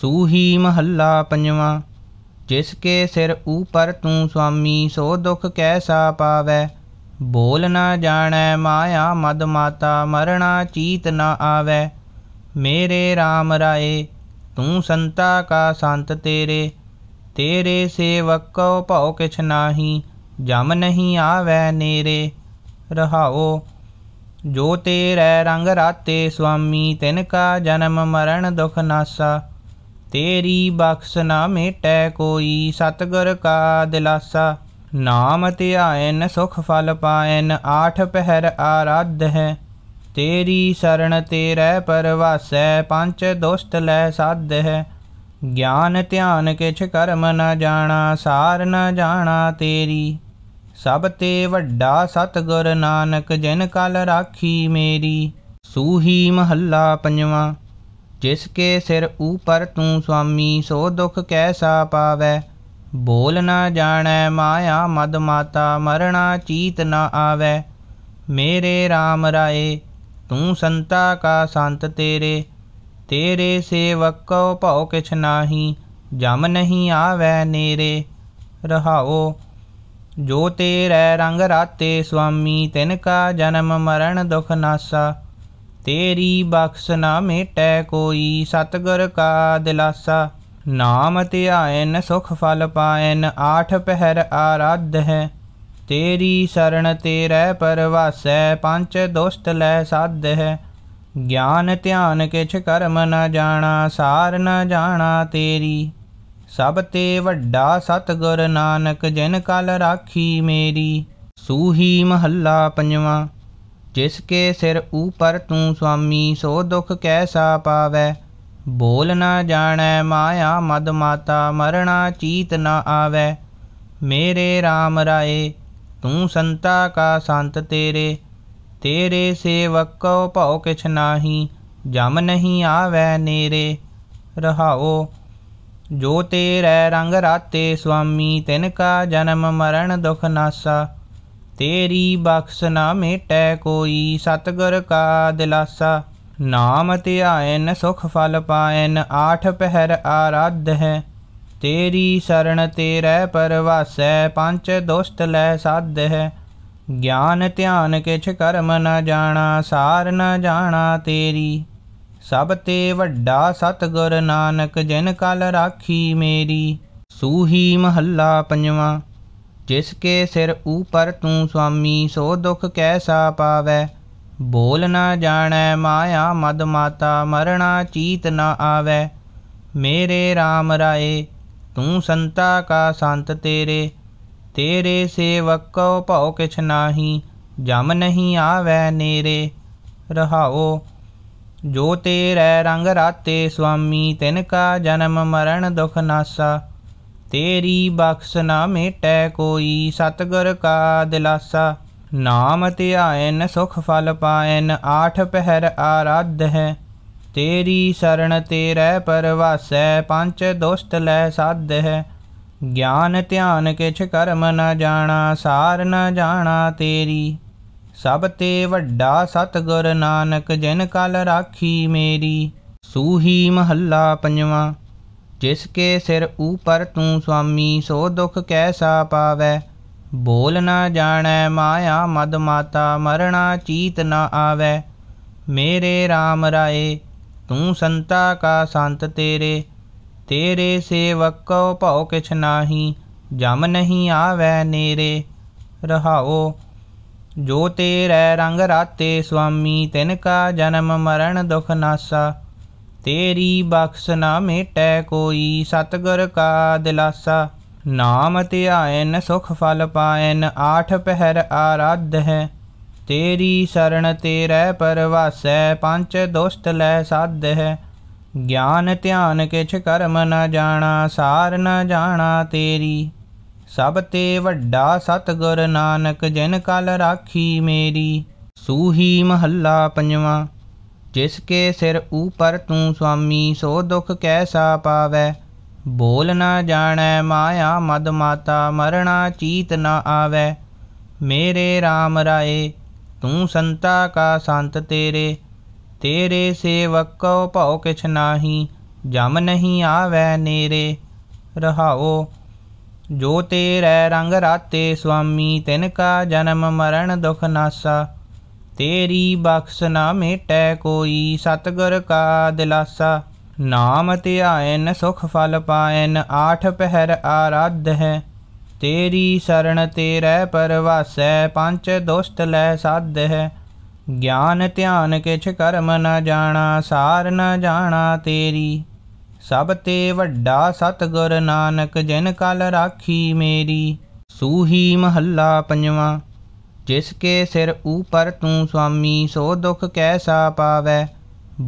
ਸੂਹੀ ਮਹੱਲਾ ਪੰਜਵਾਂ ਜਿਸ ਕੇ ਸਿਰ ਉਪਰ ਤੂੰ ਸੁਆਮੀ ਸੋ ਦੁਖ ਕੈਸਾ ਪਾਵੇ ਬੋਲ ਨਾ ਜਾਣੈ ਮਾਇਆ ਮਦ ਮਾਤਾ ਮਰਣਾ ਚੀਤ ਨਾ ਆਵੇ ਮੇਰੇ RAM ਰਾਏ ਤੂੰ ਸੰਤਾ ਕਾ ਸੰਤ ਤੇਰੇ ਤੇਰੇ ਸੇਵਕ ਕੋ ਭਉ ਕਿਛ ਨਾਹੀ ਜਮ ਨਹੀਂ ਆਵੇ ਨੇਰੇ ਰਹਾਓ ਜੋ ਤੇਰੇ ਰੰਗ ਰਾਤੇ ਸੁਆਮੀ ਤਿਨ ਕਾ ਜਨਮ ਮਰਨ ਦੁਖ ਨਾਸਾ ਤੇਰੀ ਬਖਸ਼ ਨਾ ਮੇਟੈ ਕੋਈ ਸਤਗੁਰ ਕਾ ਦਿਲਾਸਾ ਨਾਮ ਧਿਆਇਨ ਸੁਖ ਫਲ ਪਾਇਨ ਆਠ ਪਹਿਰ ਆਰਾਧ ਹੈ ਤੇਰੀ ਸਰਣ ਤੇਰੇ ਪਰਵਾਸੈ ਪੰਜ ਦੋਸਤ ਲੈ ਸਾਧ ਹੈ ਗਿਆਨ ਧਿਆਨ ਕਿਛ ਕਰਮ ਨ ਜਾਣਾ ਸਾਰ ਨ ਜਾਣਾ ਤੇਰੀ ਸਭ ਤੇ ਵੱਡਾ ਸਤਗੁਰ ਨਾਨਕ ਜਿਨ ਕਲ ਰਾਖੀ ਮੇਰੀ ਸੂਹੀ ਮਹੱਲਾ ਪੰਜਵਾਂ जिसके सिर ऊपर तू स्वामी सो दुख कैसा पावे बोल न जाने माया मद माता मरना चीत न आवे मेरे राम राय तू संता का संत तेरे तेरे सेवक को भौ किछ नाही जम नहीं आवे नेरे रहाओ जो तेरे रंग राते स्वामी तिनका जन्म मरण दुख नासा ਤੇਰੀ ਬਖਸ਼ ਨਾ ਮੇਟੈ ਕੋਈ ਸਤਗੁਰ ਕਾ ਦਿਲਾਸਾ ਨਾਮ ਧਿਆਇਨ ਸੁਖ ਫਲ ਪਾਇਨ ਆਠ ਪਹਿਰ ਆਰਾਧ ਹੈ ਤੇਰੀ ਸਰਣ ਤੇਰੇ ਪਰਵਾਸੈ ਪੰਜ ਦੋਸਤ ਲੈ ਸਾਧ ਹੈ ਗਿਆਨ ਧਿਆਨ ਕਿਛ ਕਰਮ ਨ ਜਾਣਾ ਸਾਰ ਨ ਜਾਣਾ ਤੇਰੀ ਸਭ ਤੇ ਵੱਡਾ ਸਤਗੁਰ ਨਾਨਕ ਜਿਨ ਕਲ ਰਾਖੀ ਮੇਰੀ ਸੂਹੀ ਮਹੱਲਾ ਪੰਜਵਾਂ जिसके सिर ऊपर तू स्वामी सो दुख कैसा पावे बोल न जाने माया मद माता मरना चीत न आवे मेरे राम राय तू संता का संत तेरे तेरे सेवक को भौ किछ नाही जम नहीं आवे नेरे रहाओ जो तेरे रंग राते स्वामी तिनका जन्म मरण दुख नासा ਤੇਰੀ ਬਖਸ਼ ਨਾ ਮੇਟੈ ਕੋਈ ਸਤਗੁਰ ਕਾ ਦਿਲਾਸਾ ਨਾਮ ਧਿਆਇਨ ਸੁਖ ਫਲ ਪਾਇਨ ਆਠ ਪਹਿਰ ਆਰਾਧ ਹੈ ਤੇਰੀ ਸਰਣ ਤੇਰੇ ਪਰਵਾਸੈ ਪੰਜ ਦੋਸਤ ਲੈ ਸਾਧ ਹੈ ਗਿਆਨ ਧਿਆਨ ਕਿਛ ਕਰਮ ਨ ਜਾਣਾ ਸਾਰ ਨ ਜਾਣਾ ਤੇਰੀ ਸਭ ਤੇ ਵੱਡਾ ਸਤਗੁਰ ਨਾਨਕ ਜਿਨ ਕਲ ਰਾਖੀ ਮੇਰੀ ਸੂਹੀ ਮਹੱਲਾ ਪੰਜਵਾਂ जिसके सिर ऊपर तू स्वामी सो दुख कैसा पावे बोल न जाने माया मद माता मरना चीत न आवे मेरे राम राय तू संता का संत तेरे तेरे सेवक को भौ किछ नाही जम नहीं आवे नेरे रहाओ जो तेरे रंग राते स्वामी तिनका जन्म मरण दुख नासा ਤੇਰੀ ਬਖਸ਼ ਨਾ ਮੇਟੈ ਕੋਈ ਸਤਗੁਰ ਕਾ ਦਿਲਾਸਾ ਨਾਮ ਧਿਆਇਨ ਸੁਖ ਫਲ ਪਾਇਨ ਆਠ ਪਹਿਰ ਆਰਾਧ ਹੈ ਤੇਰੀ ਸਰਣ ਤੇਰੇ ਪਰਵਾਸੈ ਪੰਜ ਦੁਸਤ ਲੈ ਸਾਧ ਹੈ ਗਿਆਨ ਧਿਆਨ ਕਿਛ ਕਰਮ ਨ ਜਾਣਾ ਸਾਰ ਨ ਜਾਣਾ ਤੇਰੀ ਸਭ ਤੇ ਵੱਡਾ ਸਤਗੁਰ ਨਾਨਕ ਜਿਨ ਕਲ ਰਾਖੀ ਮੇਰੀ ਸੂਹੀ ਮਹੱਲਾ ਪੰਜਵਾਂ जिसके सिर ऊपर तू स्वामी सो दुख कैसा पावे बोल न जाने माया मद माता मरना चीत न आवे मेरे राम राय तू संता का संत तेरे तेरे सेवक को भौ किछ नाही जम नहीं आवे नेरे रहाओ जो तेरे रंग राते स्वामी तिनका जन्म मरण दुख नासा ਤੇਰੀ ਬਖਸ਼ ਨਾ ਮੇਟੈ ਕੋਈ ਸਤਗੁਰ ਕਾ ਦਿਲਾਸਾ ਨਾਮ ਧਿਆਇਨ ਸੁਖ ਫਲ ਪਾਇਨ ਆਠ ਪਹਿਰ ਆਰਾਧ ਹੈ ਤੇਰੀ ਸਰਣ ਤੇਰੇ ਪਰਵਾਸੈ ਪੰਜ ਦੁਸਤ ਲੈ ਸਾਧ ਹੈ ਗਿਆਨ ਧਿਆਨ ਕਿਛ ਕਰਮ ਨ ਜਾਣਾ ਸਾਰ ਨ ਜਾਣਾ ਤੇਰੀ ਸਭ ਤੇ ਵੱਡਾ ਸਤਗੁਰ ਨਾਨਕ ਜਿਨ ਕਲ ਰਾਖੀ ਮੇਰੀ ਸੂਹੀ ਮਹੱਲਾ ਪੰਜਵਾਂ जिसके सिर ऊपर तू स्वामी सो दुख कैसा पावे बोल न जाने माया मद माता मरना चीत न आवे मेरे राम राय तू संता का संत तेरे तेरे सेवक को भौ किछ नाही जम नहीं आवे नेरे रहाओ जो तेरे रंग राते स्वामी तिनका जन्म मरण दुख नासा ਤੇਰੀ ਬਖਸ਼ ਨਾ ਮੇਟੈ ਕੋਈ ਸਤਗੁਰ ਕਾ ਦਿਲਾਸਾ ਨਾਮ ਧਿਆਇਨ ਸੁਖ ਫਲ ਪਾਇਨ ਆਠ ਪਹਿਰ ਆਰਾਧ ਹੈ ਤੇਰੀ ਸਰਣ ਤੇਰੇ ਪਰਵਾਸੈ ਪੰਜ ਦੁਸ਼ਟ ਲੈ ਸਾਧ ਹੈ ਗਿਆਨ ਧਿਆਨ ਕਿਛ ਕਰਮ ਨਾ ਜਾਣਾ ਸਾਰ ਨਾ ਜਾਣਾ ਤੇਰੀ ਸਭ ਤੇ ਵੱਡਾ ਸਤਗੁਰ ਨਾਨਕ ਜਿਨ ਕਲ ਰਾਖੀ ਮੇਰੀ ਸੂਹੀ ਮਹੱਲਾ ਪੰਜਵਾਂ जिसके सिर ऊपर तू स्वामी सो दुख कैसा पावे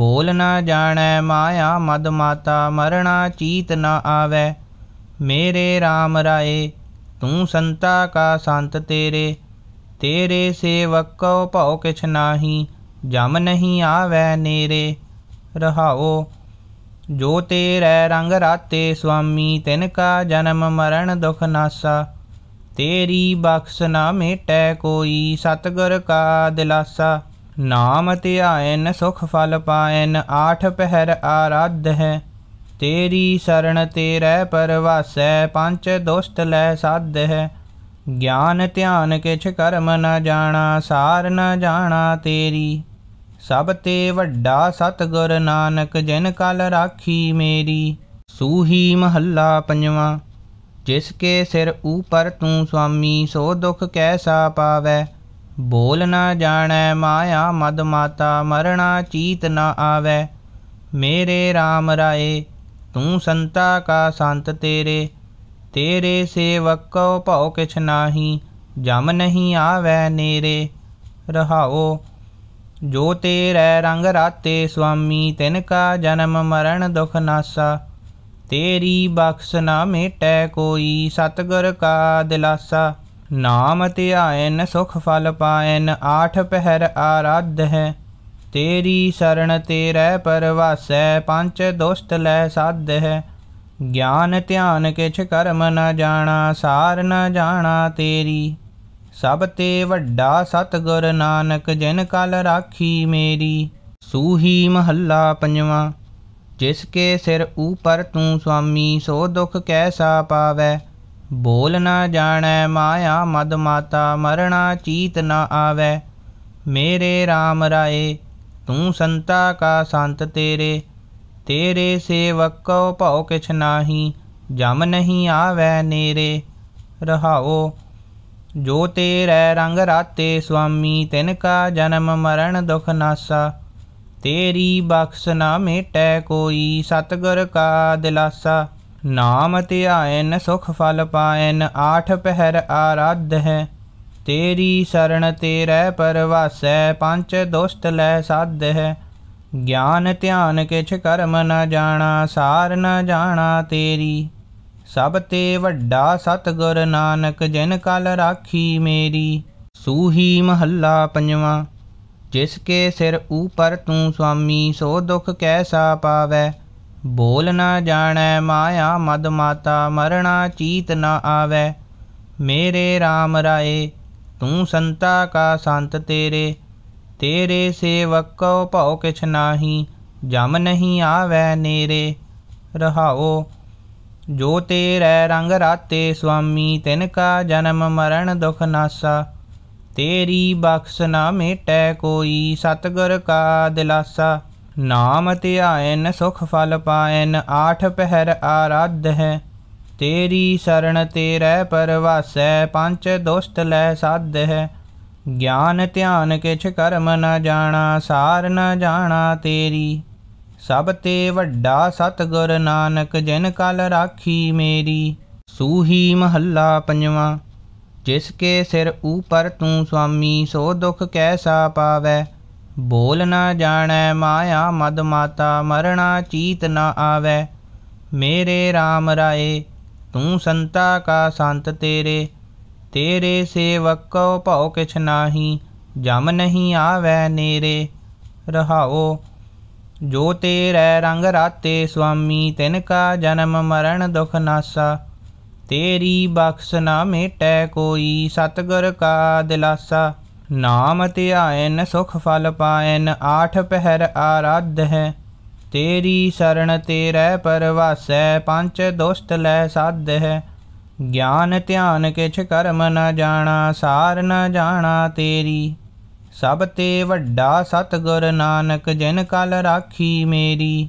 बोल न जाने माया मद माता मरना चीत न आवे मेरे राम राय तू संता का संत तेरे तेरे सेवक को भौ किछ नाही जम नहीं आवे नेरे रहाओ जो तेरे रंग राते स्वामी तिनका जन्म मरण दुख नासा ਤੇਰੀ ਬਖਸ਼ ਨਾ ਮੇਟੈ ਕੋਈ ਸਤਗੁਰ ਕਾ ਦਿਲਾਸਾ ਨਾਮ ਧਿਆਇਨ ਸੁਖ ਫਲ ਪਾਇਨ ਆਠ ਪਹਿਰ ਆਰਾਧ ਹੈ ਤੇਰੀ ਸਰਣ ਤੇਰੇ ਪਰਵਾਸੈ ਪੰਜ ਦੁਸਤ ਲੈ ਸਾਧ ਹੈ ਗਿਆਨ ਧਿਆਨ ਕਿਛ ਕਰਮ ਨ ਜਾਣਾ ਸਾਰ ਨ ਜਾਣਾ ਤੇਰੀ ਸਭ ਤੇ ਵੱਡਾ ਸਤਗੁਰ ਨਾਨਕ ਜਿਨ ਕਲ ਰਾਖੀ ਮੇਰੀ ਸੂਹੀ ਮਹੱਲਾ ਪੰਜਵਾਂ जिसके सिर ऊपर तू स्वामी सो दुख कैसा पावे बोल न जाने माया मद माता मरना चीत न आवे मेरे राम राय तू संता का संत तेरे तेरे सेवक को भौ किछ नाही जम नहीं आवे नेरे रहाओ जो तेरे रंग राते स्वामी तिनका जन्म मरण दुख नासा ਤੇਰੀ ਬਖਸ਼ ਨਾ ਮੇਟੈ ਕੋਈ ਸਤਗੁਰ ਕਾ ਦਿਲਾਸਾ ਨਾਮ ਧਿਆਇਨ ਸੁਖ ਫਲ ਪਾਇਨ ਆਠ ਪਹਿਰ ਆਰਾਧ ਹੈ ਤੇਰੀ ਸਰਣ ਤੇਰੇ ਪਰਵਾਸੈ ਪੰਜ ਦੋਸਤ ਲੈ ਸਾਧ ਹੈ ਗਿਆਨ ਧਿਆਨ ਕਿਛ ਕਰਮ ਨ ਜਾਣਾ ਸਾਰ ਨ ਜਾਣਾ ਤੇਰੀ ਸਭ ਤੇ ਵੱਡਾ ਸਤਗੁਰ ਨਾਨਕ ਜਿਨ ਕਲ ਰਾਖੀ ਮੇਰੀ ਸੂਹੀ ਮਹੱਲਾ ਪੰਜਵਾਂ जिसके सिर ऊपर तू स्वामी सो दुख कैसा पावे बोल न जाने माया मद माता मरना चीत न आवे मेरे राम राय तू संता का संत तेरे तेरे सेवक को भौ किछ नाही जम नहीं आवे नेरे रहाओ जो तेरे रंग राते स्वामी तिनका जन्म मरण दुख नासा ਤੇਰੀ ਬਖਸ਼ ਨਾ ਮੇਟੈ ਕੋਈ ਸਤਗੁਰ ਕਾ ਦਿਲਾਸਾ ਨਾਮ ਧਿਆਇਨ ਸੁਖ ਫਲ ਪਾਇਨ ਆਠ ਪਹਿਰ ਆਰਾਧ ਹੈ ਤੇਰੀ ਸਰਣ ਤੇਰੇ ਪਰਵਾਸੈ ਪੰਜ ਦੁਸ਼ਟ ਲੈ ਸਾਧ ਹੈ ਗਿਆਨ ਧਿਆਨ ਕਿਛ ਕਰਮ ਨ ਜਾਣਾ ਸਾਰ ਨ ਜਾਣਾ ਤੇਰੀ ਸਭ ਤੇ ਵੱਡਾ ਸਤਗੁਰ ਨਾਨਕ ਜਿਨ ਕਲ ਰਾਖੀ ਮੇਰੀ ਸੂਹੀ ਮਹੱਲਾ ਪੰਜਵਾਂ जिसके सिर ऊपर तू स्वामी सो दुख कैसा पावे बोल न जाने माया मद माता मरना चीत न आवे मेरे राम राय तू संता का संत तेरे तेरे सेवक को भौ किछ नाही जम नहीं आवे नेरे रहाओ जो तेरे रंग राते स्वामी तिनका जन्म मरण दुख नासा ਤੇਰੀ ਬਖਸ਼ ਨਾ ਮੇਟੈ ਕੋਈ ਸਤਗੁਰ ਕਾ ਦਿਲਾਸਾ ਨਾਮ ਧਿਆਇਨ ਸੁਖ ਫਲ ਪਾਇਨ ਆਠ ਪਹਿਰ ਆਰਾਧ ਹੈ ਤੇਰੀ ਸਰਣ ਤੇਰੇ ਪਰਵਾਸੈ ਪੰਜ ਦੁਸ਼ਤ ਲੈ ਸਾਧ ਹੈ ਗਿਆਨ ਧਿਆਨ ਕਿਛ ਕਰਮ ਨ ਜਾਣਾ ਸਾਰ ਨ ਜਾਣਾ ਤੇਰੀ ਸਭ ਤੇ ਵੱਡਾ ਸਤਗੁਰ ਨਾਨਕ ਜਿਨ ਕਲ ਰਾਖੀ ਮੇਰੀ ਸੂਹੀ ਮਹੱਲਾ ਪੰਜਵਾਂ जिसके सिर ऊपर तू स्वामी सो दुख कैसा पावे बोल न जाने माया मद माता मरना चीत न आवे मेरे राम राय तू संता का संत तेरे तेरे सेवक को पाओ किछ नाही जम नहीं आवे नेरे रहाओ जो तेरे रंग राते स्वामी तिनका जन्म मरण दुख नासा ਤੇਰੀ ਬਖਸ਼ ਨਾ ਮੇਟੈ ਕੋਈ ਸਤਗੁਰ ਕਾ ਦਿਲਾਸਾ ਨਾਮ ਧਿਆਇਨ ਸੁਖ ਫਲ ਪਾਇਨ ਆਠ ਪਹਿਰ ਆਰਾਧ ਹੈ ਤੇਰੀ ਸਰਣ ਤੇਰੇ ਪਰਵਾਸੈ ਪੰਜ ਦੋਸਤ ਲੈ ਸਾਧ ਹੈ ਗਿਆਨ ਧਿਆਨ ਕਿਛ ਕਰਮ ਨ ਜਾਣਾ ਸਾਰ ਨ ਜਾਣਾ ਤੇਰੀ ਸਭ ਤੇ ਵੱਡਾ ਸਤਗੁਰ ਨਾਨਕ ਜਿਨ ਕਲ ਰਾਖੀ ਮੇਰੀ